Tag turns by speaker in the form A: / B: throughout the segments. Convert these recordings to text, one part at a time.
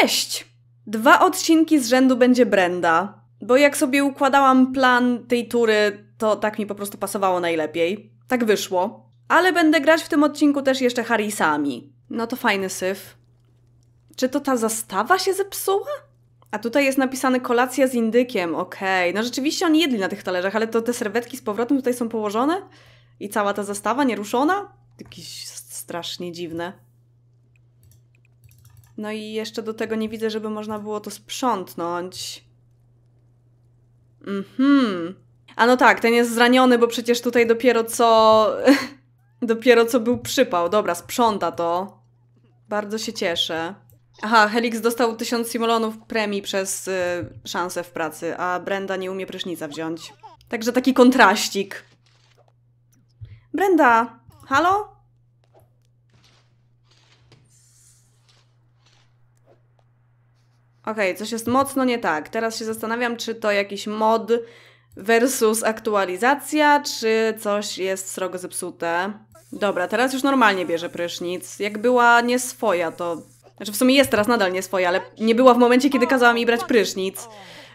A: Cześć! Dwa odcinki z rzędu będzie Brenda, bo jak sobie układałam plan tej tury, to tak mi po prostu pasowało najlepiej. Tak wyszło. Ale będę grać w tym odcinku też jeszcze Harrisami. No to fajny syf. Czy to ta zastawa się zepsuła? A tutaj jest napisane kolacja z indykiem, okej. Okay. No rzeczywiście oni jedli na tych talerzach, ale to te serwetki z powrotem tutaj są położone? I cała ta zastawa nieruszona? Jakieś strasznie dziwne. No i jeszcze do tego nie widzę, żeby można było to sprzątnąć. Mhm. A no tak, ten jest zraniony, bo przecież tutaj dopiero co... dopiero co był przypał. Dobra, sprząta to. Bardzo się cieszę. Aha, Helix dostał 1000 simolonów premii przez y, szansę w pracy, a Brenda nie umie prysznica wziąć. Także taki kontraścik. Brenda, halo? Okej, okay, coś jest mocno nie tak. Teraz się zastanawiam, czy to jakiś mod versus aktualizacja, czy coś jest srogo zepsute. Dobra, teraz już normalnie bierze prysznic. Jak była nieswoja, to... Znaczy w sumie jest teraz nadal nieswoja, ale nie była w momencie, kiedy kazała mi brać prysznic.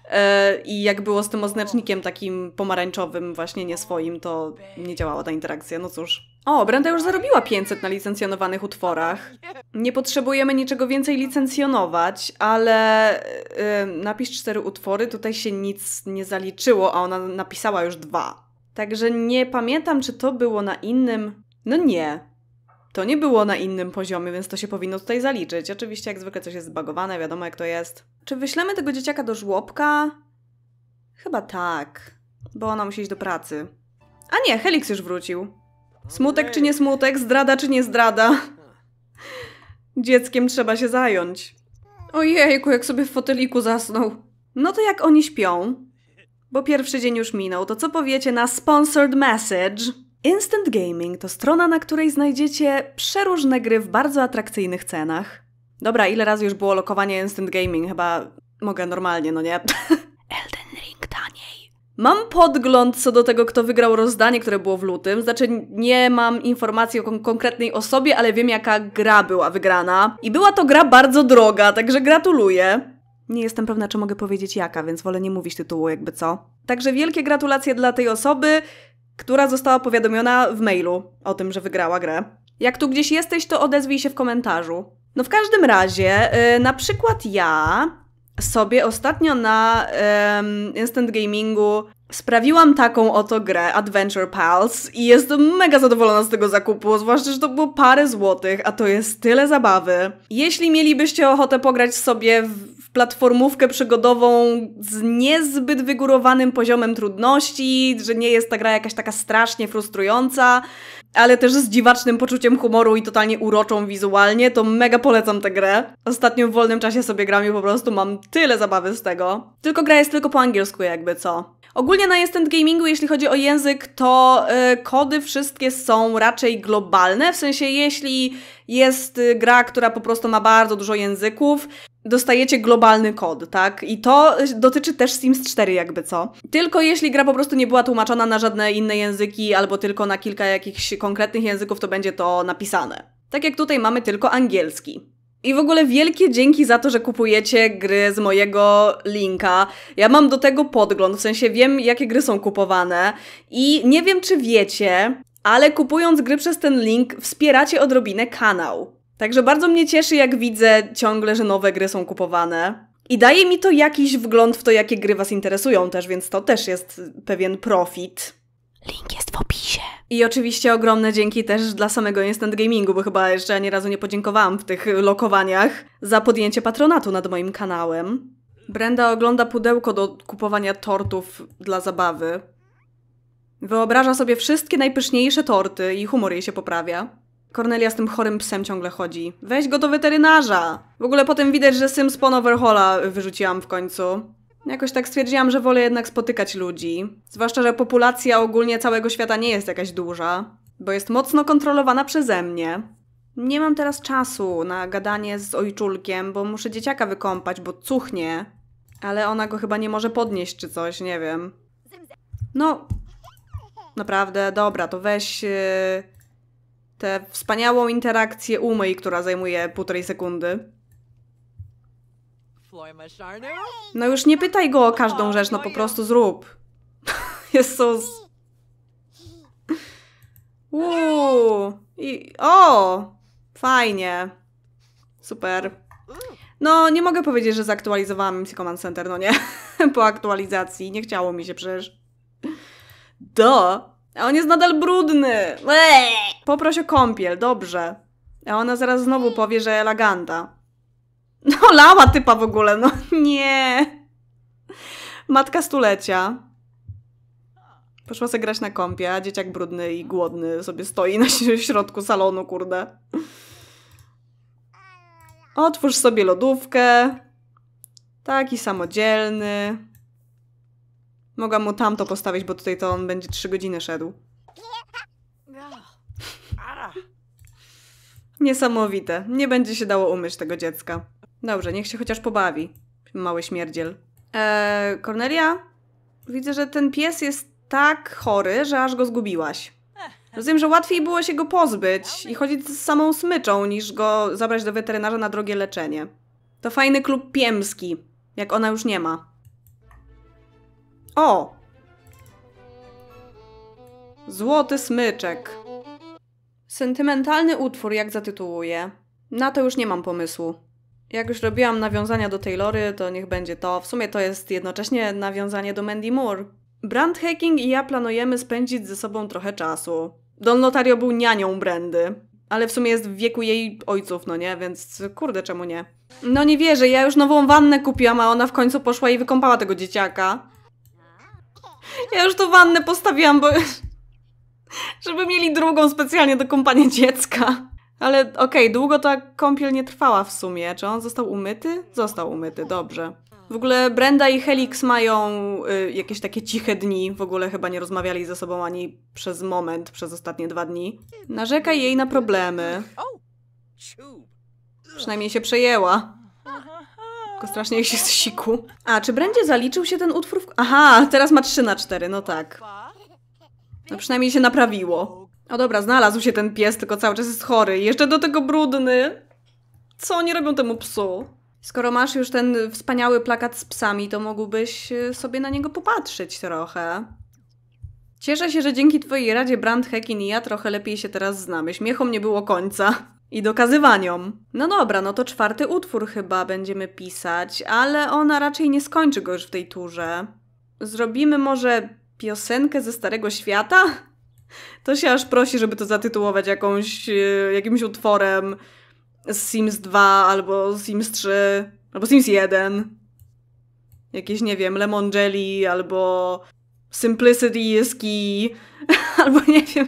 A: E, I jak było z tym oznacznikiem takim pomarańczowym, właśnie nie swoim, to nie działała ta interakcja. No cóż. O, Brenda już zarobiła 500 na licencjonowanych utworach. Nie potrzebujemy niczego więcej licencjonować, ale yy, napisz cztery utwory, tutaj się nic nie zaliczyło, a ona napisała już dwa. Także nie pamiętam, czy to było na innym. No nie, to nie było na innym poziomie, więc to się powinno tutaj zaliczyć. Oczywiście, jak zwykle, coś jest zbagowane, wiadomo jak to jest. Czy wyślemy tego dzieciaka do żłobka? Chyba tak, bo ona musi iść do pracy. A nie, Helix już wrócił. Smutek czy nie smutek, zdrada czy nie zdrada. Dzieckiem trzeba się zająć. Ojejku, jak sobie w foteliku zasnął. No to jak oni śpią? Bo pierwszy dzień już minął, to co powiecie na sponsored message? Instant Gaming to strona, na której znajdziecie przeróżne gry w bardzo atrakcyjnych cenach. Dobra, ile razy już było lokowanie Instant Gaming? Chyba mogę normalnie, no nie? Elden Ring taniej. Mam podgląd co do tego, kto wygrał rozdanie, które było w lutym. Znaczy, nie mam informacji o kon konkretnej osobie, ale wiem, jaka gra była wygrana. I była to gra bardzo droga, także gratuluję. Nie jestem pewna, czy mogę powiedzieć jaka, więc wolę nie mówić tytułu, jakby co. Także wielkie gratulacje dla tej osoby która została powiadomiona w mailu o tym, że wygrała grę. Jak tu gdzieś jesteś, to odezwij się w komentarzu. No w każdym razie, yy, na przykład ja sobie ostatnio na Instant Gamingu sprawiłam taką oto grę Adventure Pals i jestem mega zadowolona z tego zakupu, zwłaszcza, że to było parę złotych, a to jest tyle zabawy. Jeśli mielibyście ochotę pograć sobie w platformówkę przygodową z niezbyt wygórowanym poziomem trudności, że nie jest ta gra jakaś taka strasznie frustrująca, ale też z dziwacznym poczuciem humoru i totalnie uroczą wizualnie, to mega polecam tę grę. Ostatnio w wolnym czasie sobie gram i po prostu mam tyle zabawy z tego. Tylko gra jest tylko po angielsku jakby, co? Ogólnie na Instant Gamingu, jeśli chodzi o język, to y, kody wszystkie są raczej globalne, w sensie jeśli jest y, gra, która po prostu ma bardzo dużo języków, dostajecie globalny kod, tak? I to dotyczy też Sims 4 jakby co. Tylko jeśli gra po prostu nie była tłumaczona na żadne inne języki albo tylko na kilka jakichś konkretnych języków, to będzie to napisane. Tak jak tutaj mamy tylko angielski. I w ogóle wielkie dzięki za to, że kupujecie gry z mojego linka. Ja mam do tego podgląd, w sensie wiem, jakie gry są kupowane. I nie wiem, czy wiecie, ale kupując gry przez ten link, wspieracie odrobinę kanał. Także bardzo mnie cieszy, jak widzę ciągle, że nowe gry są kupowane. I daje mi to jakiś wgląd w to, jakie gry Was interesują też, więc to też jest pewien profit. Link jest w opisie. I oczywiście ogromne dzięki też dla samego Instant Gamingu, bo chyba jeszcze ani razu nie podziękowałam w tych lokowaniach za podjęcie patronatu nad moim kanałem. Brenda ogląda pudełko do kupowania tortów dla zabawy. Wyobraża sobie wszystkie najpyszniejsze torty i humor jej się poprawia. Cornelia z tym chorym psem ciągle chodzi. Weź go do weterynarza! W ogóle potem widać, że Pon Overhaula wyrzuciłam w końcu. Jakoś tak stwierdziłam, że wolę jednak spotykać ludzi. Zwłaszcza, że populacja ogólnie całego świata nie jest jakaś duża, bo jest mocno kontrolowana przeze mnie. Nie mam teraz czasu na gadanie z ojczulkiem, bo muszę dzieciaka wykąpać, bo cuchnie. Ale ona go chyba nie może podnieść czy coś, nie wiem. No, naprawdę, dobra, to weź... Yy tę wspaniałą interakcję umyj, która zajmuje półtorej sekundy. No już nie pytaj go o każdą rzecz, no po prostu zrób. Jezus. Uuu. I... O! Fajnie. Super. No, nie mogę powiedzieć, że zaktualizowałam MC Command Center, no nie. po aktualizacji. Nie chciało mi się przecież. Do. A on jest nadal brudny. Eee. Poproś o kąpiel, dobrze. A ona zaraz znowu powie, że eleganta. No, lała typa w ogóle, no nie. Matka stulecia. Poszła sobie grać na kąpie, a dzieciak brudny i głodny sobie stoi na środku salonu, kurde. Otwórz sobie lodówkę. Taki samodzielny. Mogę mu tamto postawić, bo tutaj to on będzie trzy godziny szedł. Niesamowite. Nie będzie się dało umyć tego dziecka. Dobrze, niech się chociaż pobawi. Mały śmierdziel. Eee, Cornelia? Widzę, że ten pies jest tak chory, że aż go zgubiłaś. Rozumiem, że łatwiej było się go pozbyć i chodzić z samą smyczą, niż go zabrać do weterynarza na drogie leczenie. To fajny klub piemski, jak ona już nie ma. O! Złoty smyczek. Sentymentalny utwór, jak zatytułuję. Na to już nie mam pomysłu. Jak już robiłam nawiązania do Taylory, to niech będzie to. W sumie to jest jednocześnie nawiązanie do Mandy Moore. Brand Hacking i ja planujemy spędzić ze sobą trochę czasu. Don Notario był nianią Brandy, ale w sumie jest w wieku jej ojców, no nie? Więc kurde, czemu nie? No nie wierzę, ja już nową wannę kupiłam, a ona w końcu poszła i wykąpała tego dzieciaka. Ja już tu wannę postawiłam, bo Żeby mieli drugą specjalnie do kąpania dziecka. Ale okej, okay, długo ta kąpiel nie trwała w sumie. Czy on został umyty? Został umyty, dobrze. W ogóle Brenda i Helix mają y, jakieś takie ciche dni. W ogóle chyba nie rozmawiali ze sobą ani przez moment, przez ostatnie dwa dni. Narzeka jej na problemy. Przynajmniej się przejęła. Tylko strasznie jej się z siku. A, czy Brendzie zaliczył się ten utwór? W... Aha, teraz ma 3 na 4, no tak. No przynajmniej się naprawiło. O, dobra, znalazł się ten pies, tylko cały czas jest chory. Jeszcze do tego brudny. Co oni robią temu psu? Skoro masz już ten wspaniały plakat z psami, to mógłbyś y, sobie na niego popatrzeć trochę. Cieszę się, że dzięki twojej radzie Brand Hekin i ja trochę lepiej się teraz znamy. Śmiechom nie było końca. I dokazywaniom. No dobra, no to czwarty utwór chyba będziemy pisać, ale ona raczej nie skończy go już w tej turze. Zrobimy może piosenkę ze Starego Świata? To się aż prosi, żeby to zatytułować jakąś, e, jakimś utworem z Sims 2 albo Sims 3 albo Sims 1. Jakieś, nie wiem, Lemon Jelly albo Simplicity is key albo nie wiem.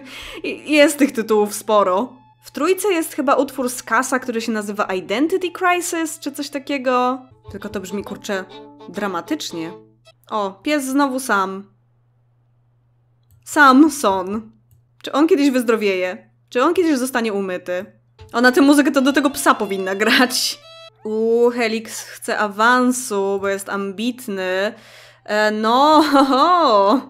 A: Jest tych tytułów sporo. W trójce jest chyba utwór z Kasa, który się nazywa Identity Crisis czy coś takiego. Tylko to brzmi kurczę dramatycznie. O, pies znowu sam. Samson. Czy on kiedyś wyzdrowieje? Czy on kiedyś zostanie umyty? Ona tę muzykę to do tego psa powinna grać. Uuu, Helix chce awansu, bo jest ambitny. E, no, ho, ho.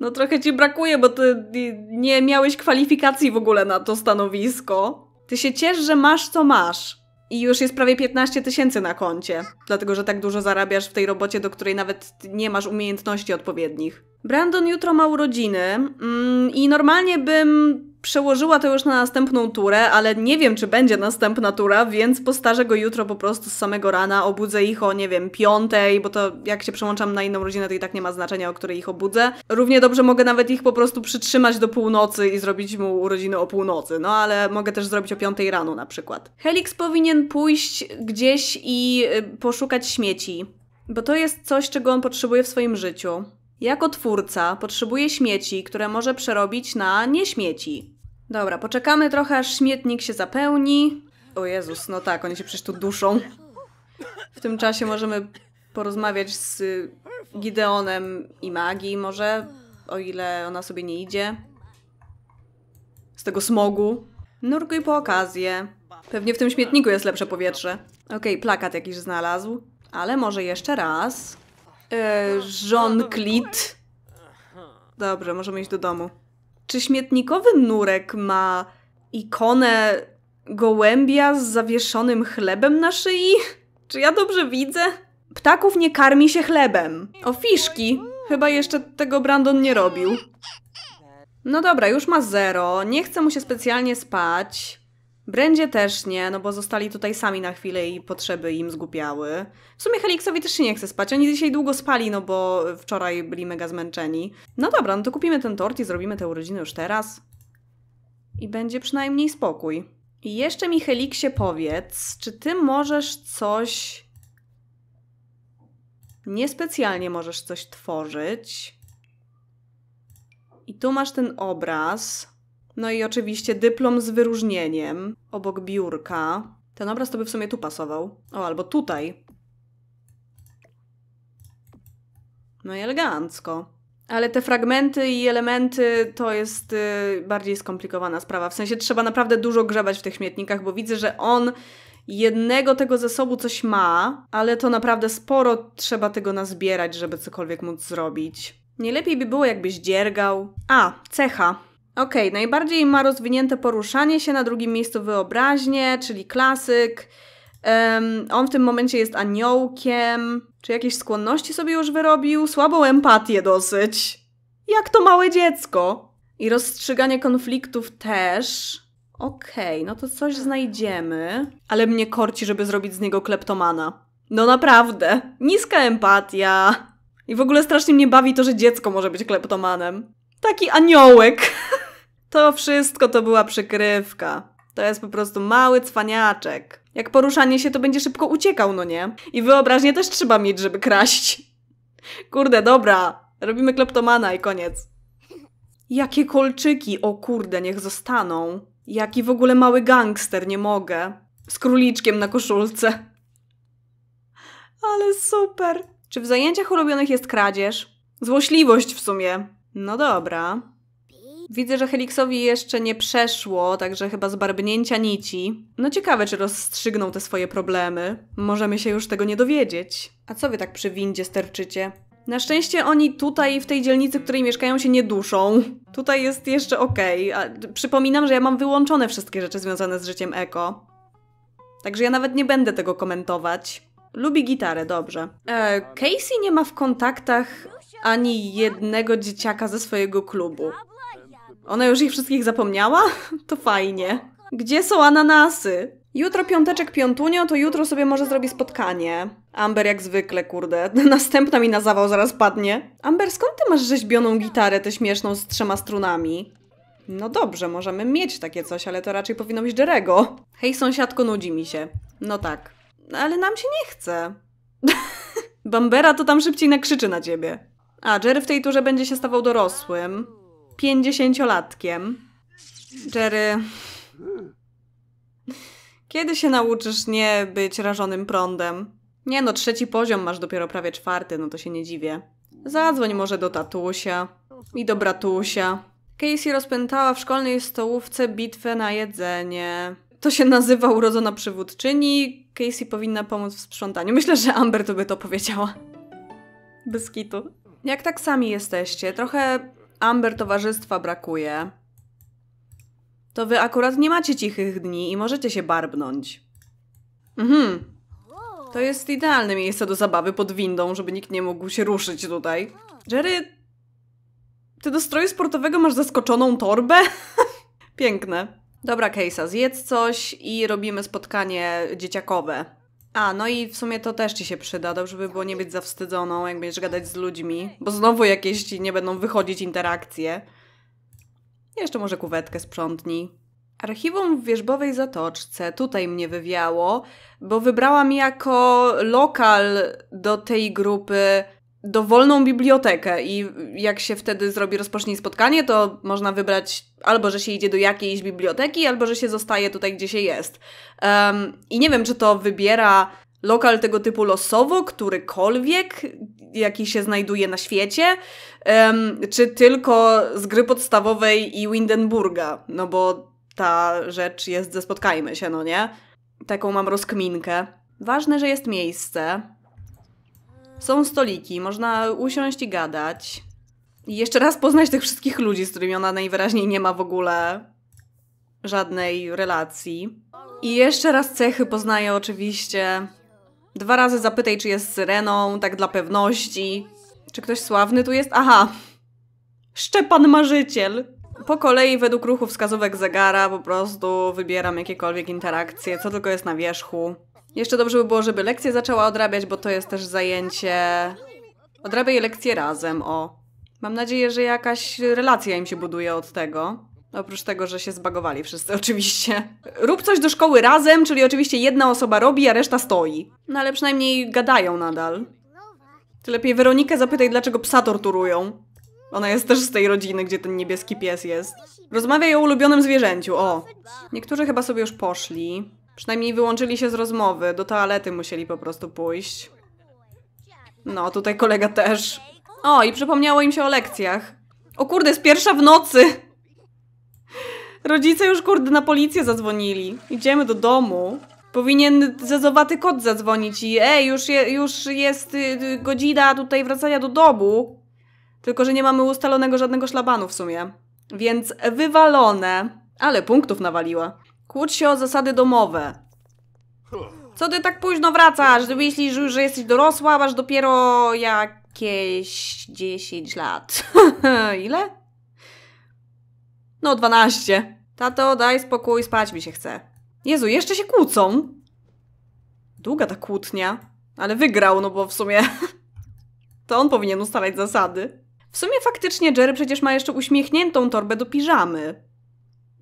A: No trochę ci brakuje, bo ty nie miałeś kwalifikacji w ogóle na to stanowisko. Ty się ciesz, że masz co masz i już jest prawie 15 tysięcy na koncie, dlatego że tak dużo zarabiasz w tej robocie, do której nawet nie masz umiejętności odpowiednich. Brandon jutro ma urodziny mm, i normalnie bym przełożyła to już na następną turę, ale nie wiem, czy będzie następna tura, więc postarzę go jutro po prostu z samego rana, obudzę ich o, nie wiem, piątej, bo to jak się przełączam na inną rodzinę, to i tak nie ma znaczenia, o której ich obudzę. Równie dobrze mogę nawet ich po prostu przytrzymać do północy i zrobić mu urodziny o północy, no ale mogę też zrobić o piątej rano na przykład. Helix powinien pójść gdzieś i y, poszukać śmieci, bo to jest coś, czego on potrzebuje w swoim życiu. Jako twórca potrzebuje śmieci, które może przerobić na nieśmieci. Dobra, poczekamy trochę, aż śmietnik się zapełni. O Jezus, no tak, oni się przecież tu duszą. W tym czasie możemy porozmawiać z Gideonem i Magi może, o ile ona sobie nie idzie. Z tego smogu. Nurkuj po okazję. Pewnie w tym śmietniku jest lepsze powietrze. Okej, okay, plakat jakiś znalazł. Ale może jeszcze raz. E, Jean Clit. Dobrze, możemy iść do domu. Czy śmietnikowy nurek ma ikonę gołębia z zawieszonym chlebem na szyi? Czy ja dobrze widzę? Ptaków nie karmi się chlebem. O fiszki! Chyba jeszcze tego Brandon nie robił. No dobra, już ma zero. Nie chce mu się specjalnie spać. Brędzie też nie, no bo zostali tutaj sami na chwilę i potrzeby im zgupiały. W sumie Helixowi też się nie chce spać. Oni dzisiaj długo spali, no bo wczoraj byli mega zmęczeni. No dobra, no to kupimy ten tort i zrobimy tę urodzinę już teraz. I będzie przynajmniej spokój. I jeszcze mi Helixie powiedz, czy ty możesz coś... Niespecjalnie możesz coś tworzyć. I tu masz ten obraz. No i oczywiście dyplom z wyróżnieniem obok biurka. Ten obraz to by w sumie tu pasował. O, albo tutaj. No i elegancko. Ale te fragmenty i elementy to jest y, bardziej skomplikowana sprawa. W sensie trzeba naprawdę dużo grzebać w tych śmietnikach, bo widzę, że on jednego tego zasobu coś ma, ale to naprawdę sporo trzeba tego nazbierać, żeby cokolwiek móc zrobić. Nie lepiej by było, jakbyś dziergał. A, cecha. Ok, najbardziej ma rozwinięte poruszanie się, na drugim miejscu wyobraźnię, czyli klasyk. Um, on w tym momencie jest aniołkiem. Czy jakieś skłonności sobie już wyrobił? Słabą empatię dosyć. Jak to małe dziecko? I rozstrzyganie konfliktów też. Okej, okay, no to coś znajdziemy. Ale mnie korci, żeby zrobić z niego kleptomana. No naprawdę. Niska empatia. I w ogóle strasznie mnie bawi to, że dziecko może być kleptomanem. Taki aniołek. To wszystko to była przykrywka. To jest po prostu mały cwaniaczek. Jak poruszanie się, to będzie szybko uciekał, no nie? I wyobraźnię też trzeba mieć, żeby kraść. Kurde, dobra. Robimy kleptomana i koniec. Jakie kolczyki, o kurde, niech zostaną. Jaki w ogóle mały gangster, nie mogę. Z króliczkiem na koszulce. Ale super. Czy w zajęciach ulubionych jest kradzież? Złośliwość w sumie. No dobra. Widzę, że Helixowi jeszcze nie przeszło, także chyba zbarbnięcia nici. No ciekawe, czy rozstrzygnął te swoje problemy. Możemy się już tego nie dowiedzieć. A co wy tak przy windzie sterczycie? Na szczęście oni tutaj, w tej dzielnicy, w której mieszkają, się nie duszą. Tutaj jest jeszcze okej. Okay. Przypominam, że ja mam wyłączone wszystkie rzeczy związane z życiem eko. Także ja nawet nie będę tego komentować. Lubi gitarę, dobrze. E, Casey nie ma w kontaktach ani jednego dzieciaka ze swojego klubu. Ona już ich wszystkich zapomniała? To fajnie. Gdzie są ananasy? Jutro piąteczek piątunio, to jutro sobie może zrobi spotkanie. Amber jak zwykle, kurde. Następna mi na zawał zaraz padnie. Amber, skąd ty masz rzeźbioną gitarę tę śmieszną z trzema strunami? No dobrze, możemy mieć takie coś, ale to raczej powinno być Jerego. Hej sąsiadko, nudzi mi się. No tak. Ale nam się nie chce. Bambera to tam szybciej nakrzyczy na ciebie. A, Jerry w tej turze będzie się stawał dorosłym pięćdziesięciolatkiem. Jerry... Kiedy się nauczysz nie być rażonym prądem? Nie no, trzeci poziom masz dopiero prawie czwarty, no to się nie dziwię. Zadzwoń może do tatusia i do bratusia. Casey rozpętała w szkolnej stołówce bitwę na jedzenie. To się nazywa urodzona przywódczyni. Casey powinna pomóc w sprzątaniu. Myślę, że Amber to by to powiedziała. Bez kitu. Jak tak sami jesteście, trochę Amber towarzystwa brakuje, to wy akurat nie macie cichych dni i możecie się barbnąć. Mhm. To jest idealne miejsce do zabawy pod windą, żeby nikt nie mógł się ruszyć tutaj. Jerry, ty do stroju sportowego masz zaskoczoną torbę? Piękne. Dobra, Kejsa, zjedz coś i robimy spotkanie dzieciakowe. A, no i w sumie to też ci się przyda. Dobrze by było nie być zawstydzoną, jak będziesz gadać z ludźmi, bo znowu jakieś ci nie będą wychodzić interakcje. Jeszcze może kuwetkę sprzątnij. Archiwum w Wierzbowej Zatoczce tutaj mnie wywiało, bo wybrałam jako lokal do tej grupy dowolną bibliotekę i jak się wtedy zrobi rozpocznij spotkanie, to można wybrać albo, że się idzie do jakiejś biblioteki, albo, że się zostaje tutaj, gdzie się jest. Um, I nie wiem, czy to wybiera lokal tego typu losowo, którykolwiek, jaki się znajduje na świecie, um, czy tylko z gry podstawowej i Windenburga, no bo ta rzecz jest ze Spotkajmy się, no nie? Taką mam rozkminkę. Ważne, że jest miejsce, są stoliki, można usiąść i gadać. I jeszcze raz poznać tych wszystkich ludzi, z którymi ona najwyraźniej nie ma w ogóle żadnej relacji. I jeszcze raz cechy poznaję oczywiście. Dwa razy zapytaj, czy jest syreną, tak dla pewności. Czy ktoś sławny tu jest? Aha! Szczepan Marzyciel! Po kolei według ruchu wskazówek zegara po prostu wybieram jakiekolwiek interakcje, co tylko jest na wierzchu. Jeszcze dobrze by było, żeby lekcję zaczęła odrabiać, bo to jest też zajęcie... Odrabiaj lekcję razem, o. Mam nadzieję, że jakaś relacja im się buduje od tego. Oprócz tego, że się zbagowali wszyscy oczywiście. Rób coś do szkoły razem, czyli oczywiście jedna osoba robi, a reszta stoi. No ale przynajmniej gadają nadal. Ty lepiej Weronikę zapytaj, dlaczego psa torturują. Ona jest też z tej rodziny, gdzie ten niebieski pies jest. Rozmawiaj o ulubionym zwierzęciu, o. Niektórzy chyba sobie już poszli. Przynajmniej wyłączyli się z rozmowy. Do toalety musieli po prostu pójść. No, tutaj kolega też. O, i przypomniało im się o lekcjach. O kurde, jest pierwsza w nocy! Rodzice już kurde na policję zadzwonili. Idziemy do domu. Powinien zezowaty kot zadzwonić i ej, już, je, już jest y, y, godzina tutaj wracania do domu. Tylko, że nie mamy ustalonego żadnego szlabanu w sumie. Więc wywalone. Ale punktów nawaliła. Kłóć się o zasady domowe. Co ty tak późno wracasz? Myślisz już, że jesteś dorosła, masz dopiero jakieś 10 lat. Ile? No 12. Tato, daj spokój, spać mi się chce. Jezu, jeszcze się kłócą. Długa ta kłótnia. Ale wygrał, no bo w sumie to on powinien ustalać zasady. W sumie faktycznie Jerry przecież ma jeszcze uśmiechniętą torbę do piżamy.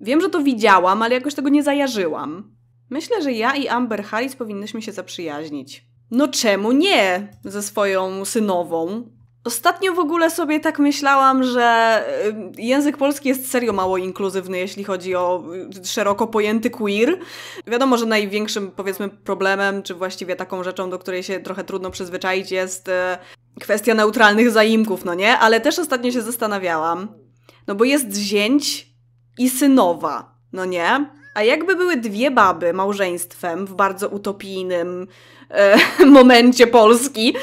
A: Wiem, że to widziałam, ale jakoś tego nie zajarzyłam. Myślę, że ja i Amber Harris powinnyśmy się zaprzyjaźnić. No czemu nie ze swoją synową? Ostatnio w ogóle sobie tak myślałam, że y, język polski jest serio mało inkluzywny, jeśli chodzi o y, szeroko pojęty queer. Wiadomo, że największym powiedzmy problemem, czy właściwie taką rzeczą, do której się trochę trudno przyzwyczaić, jest y, kwestia neutralnych zaimków, no nie? Ale też ostatnio się zastanawiałam, no bo jest zięć, i synowa, no nie? A jakby były dwie baby małżeństwem w bardzo utopijnym e, momencie Polski,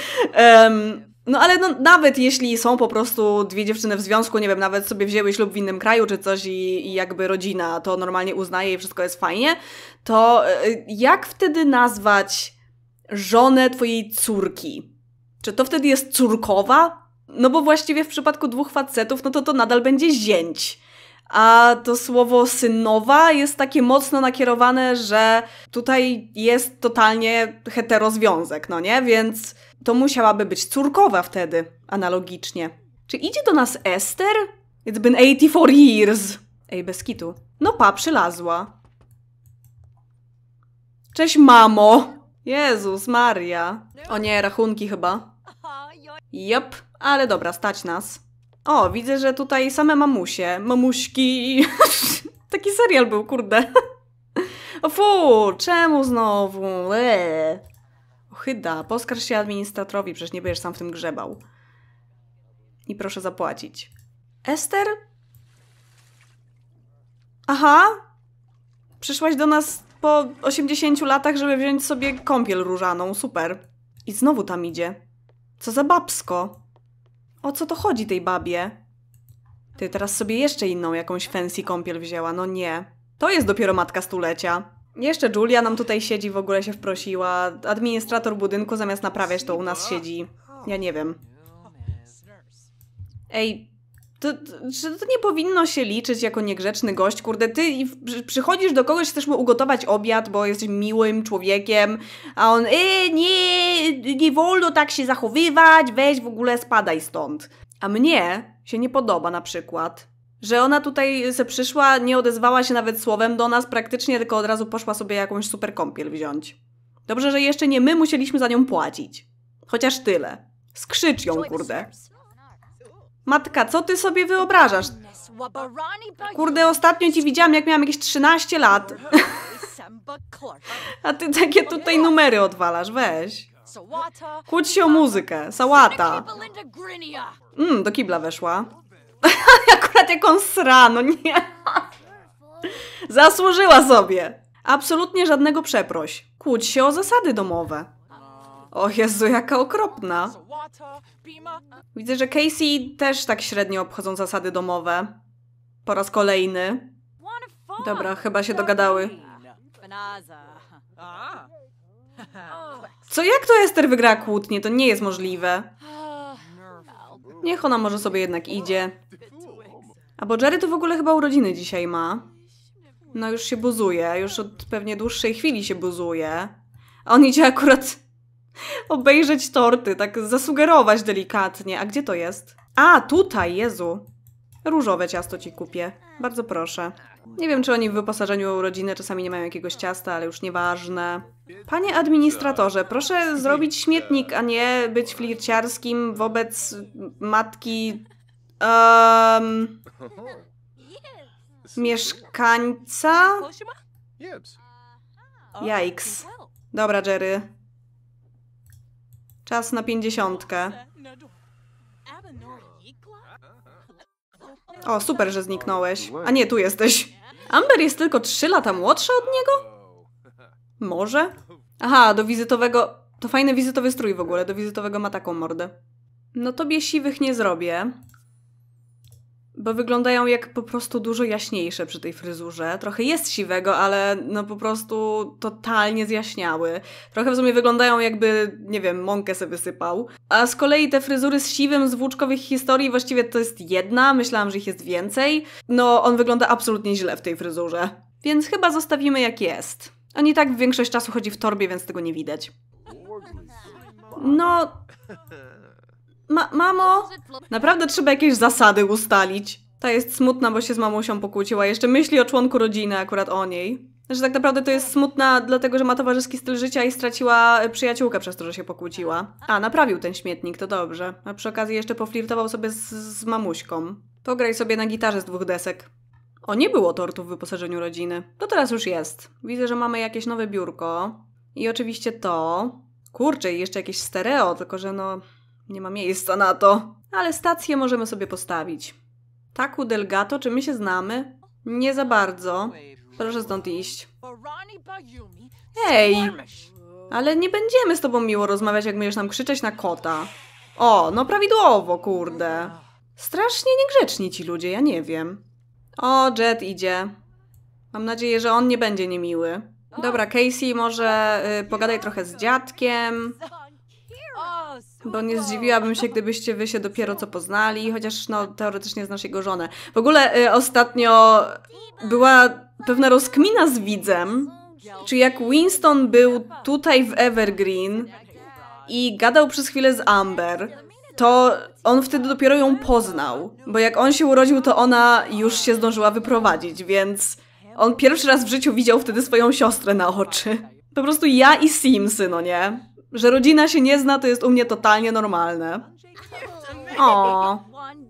A: no ale no, nawet jeśli są po prostu dwie dziewczyny w związku, nie wiem, nawet sobie wzięły ślub w innym kraju czy coś i, i jakby rodzina to normalnie uznaje i wszystko jest fajnie, to e, jak wtedy nazwać żonę twojej córki? Czy to wtedy jest córkowa? No bo właściwie w przypadku dwóch facetów, no to to nadal będzie zięć a to słowo synowa jest takie mocno nakierowane, że tutaj jest totalnie heterozwiązek, no nie? Więc to musiałaby być córkowa wtedy, analogicznie. Czy idzie do nas Ester? It's been 84 years. Ej, bez kitu. No pa, przylazła. Cześć, mamo. Jezus, Maria. O nie, rachunki chyba. Jop, ale dobra, stać nas. O, widzę, że tutaj same mamusie, mamuśki. Taki serial był, kurde. o fu, czemu znowu? Eee. Ochyda, poskarż się administratorowi, przecież nie będziesz sam w tym grzebał. I proszę zapłacić. Ester? Aha. Przyszłaś do nas po 80 latach, żeby wziąć sobie kąpiel różaną. Super. I znowu tam idzie. Co za babsko. O co to chodzi tej babie? Ty teraz sobie jeszcze inną jakąś fancy kąpiel wzięła, no nie. To jest dopiero matka stulecia. Jeszcze Julia nam tutaj siedzi, w ogóle się wprosiła. Administrator budynku zamiast naprawiać to u nas siedzi. Ja nie wiem. Ej, to, to nie powinno się liczyć jako niegrzeczny gość. Kurde, ty przychodzisz do kogoś, chcesz mu ugotować obiad, bo jesteś miłym człowiekiem, a on, e, nie, nie wolno tak się zachowywać, weź w ogóle spadaj stąd. A mnie się nie podoba na przykład, że ona tutaj se przyszła, nie odezwała się nawet słowem do nas praktycznie, tylko od razu poszła sobie jakąś super kąpiel wziąć. Dobrze, że jeszcze nie my musieliśmy za nią płacić. Chociaż tyle. Skrzycz ją, kurde. Matka, co ty sobie wyobrażasz? Kurde, ostatnio ci widziałam, jak miałam jakieś 13 lat. A ty takie tutaj numery odwalasz, weź. Kłóć się o muzykę. Sałata. Mmm, do kibla weszła. Akurat jak on sra, no nie. Zasłużyła sobie. Absolutnie żadnego przeproś. Kłóć się o zasady domowe. O Jezu, jaka okropna. Widzę, że Casey też tak średnio obchodzą zasady domowe. Po raz kolejny. Dobra, chyba się dogadały. Ah. Co jak to Ester wygra kłótnie? To nie jest możliwe. Niech ona może sobie jednak idzie. A bo Jerry to w ogóle chyba urodziny dzisiaj ma. No już się buzuje, już od pewnie dłuższej chwili się buzuje. A on idzie akurat obejrzeć torty, tak zasugerować delikatnie. A gdzie to jest? A, tutaj, Jezu. Różowe ciasto ci kupię. Bardzo proszę. Nie wiem, czy oni w wyposażeniu rodziny czasami nie mają jakiegoś ciasta, ale już nieważne. Panie administratorze, proszę zrobić śmietnik, a nie być flirciarskim wobec matki... Um, mieszkańca? Jajks. Dobra, Jerry. Czas na pięćdziesiątkę. O, super, że zniknąłeś. A nie, tu jesteś. Amber jest tylko trzy lata młodsza od niego? Może? Aha, do wizytowego... To fajny wizytowy strój w ogóle. Do wizytowego ma taką mordę. No tobie siwych nie zrobię bo wyglądają jak po prostu dużo jaśniejsze przy tej fryzurze. Trochę jest siwego, ale no po prostu totalnie zjaśniały. Trochę w sumie wyglądają jakby, nie wiem, mąkę se wysypał. A z kolei te fryzury z siwym z włóczkowych historii właściwie to jest jedna, myślałam, że ich jest więcej. No on wygląda absolutnie źle w tej fryzurze. Więc chyba zostawimy jak jest. On i tak większość czasu chodzi w torbie, więc tego nie widać. No, ma mamo! Naprawdę trzeba jakieś zasady ustalić. Ta jest smutna, bo się z mamusią pokłóciła. Jeszcze myśli o członku rodziny, akurat o niej. Że znaczy, tak naprawdę to jest smutna, dlatego że ma towarzyski styl życia i straciła e, przyjaciółkę przez to, że się pokłóciła. A, naprawił ten śmietnik, to dobrze. A przy okazji jeszcze poflirtował sobie z, z mamuśką. Pograj sobie na gitarze z dwóch desek. O, nie było tortu w wyposażeniu rodziny. To teraz już jest. Widzę, że mamy jakieś nowe biurko. I oczywiście to. Kurczę, i jeszcze jakieś stereo, tylko że no... Nie ma miejsca na to. Ale stację możemy sobie postawić. Taku Delgato, czy my się znamy? Nie za bardzo. Proszę stąd iść. Hej! Ale nie będziemy z tobą miło rozmawiać, jak będziesz nam krzyczeć na kota. O, no prawidłowo, kurde. Strasznie niegrzeczni ci ludzie, ja nie wiem. O, Jet idzie. Mam nadzieję, że on nie będzie niemiły. Dobra, Casey, może y, pogadaj trochę z dziadkiem bo nie zdziwiłabym się, gdybyście wy się dopiero co poznali, chociaż no teoretycznie znasz jego żonę. W ogóle y, ostatnio była pewna rozkmina z widzem, czy jak Winston był tutaj w Evergreen i gadał przez chwilę z Amber, to on wtedy dopiero ją poznał, bo jak on się urodził, to ona już się zdążyła wyprowadzić, więc on pierwszy raz w życiu widział wtedy swoją siostrę na oczy. Po prostu ja i Simsy, no nie? Że rodzina się nie zna, to jest u mnie totalnie normalne. O.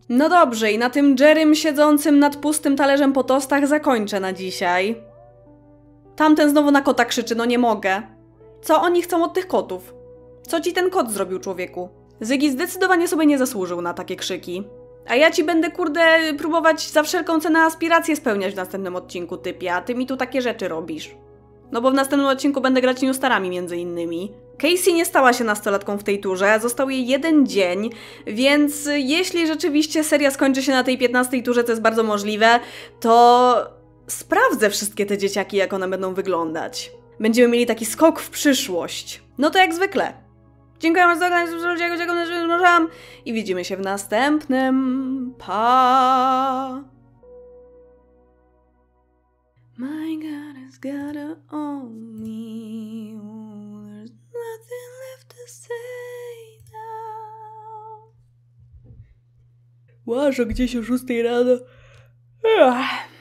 A: No dobrze, i na tym Jerrym siedzącym nad pustym talerzem po tostach zakończę na dzisiaj. Tamten znowu na kota krzyczy, no nie mogę. Co oni chcą od tych kotów? Co ci ten kot zrobił, człowieku? Zygi zdecydowanie sobie nie zasłużył na takie krzyki. A ja ci będę, kurde, próbować za wszelką cenę aspiracje spełniać w następnym odcinku, typie, a ty mi tu takie rzeczy robisz. No bo w następnym odcinku będę grać newstarami między innymi. Casey nie stała się nastolatką w tej turze, został jej jeden dzień, więc jeśli rzeczywiście seria skończy się na tej 15 turze, to jest bardzo możliwe, to sprawdzę wszystkie te dzieciaki, jak one będą wyglądać. Będziemy mieli taki skok w przyszłość. No to jak zwykle. Dziękuję bardzo za oglądanie, i widzimy się w następnym. Pa! My God has got a only łażę gdzieś o 6 rano. Ech.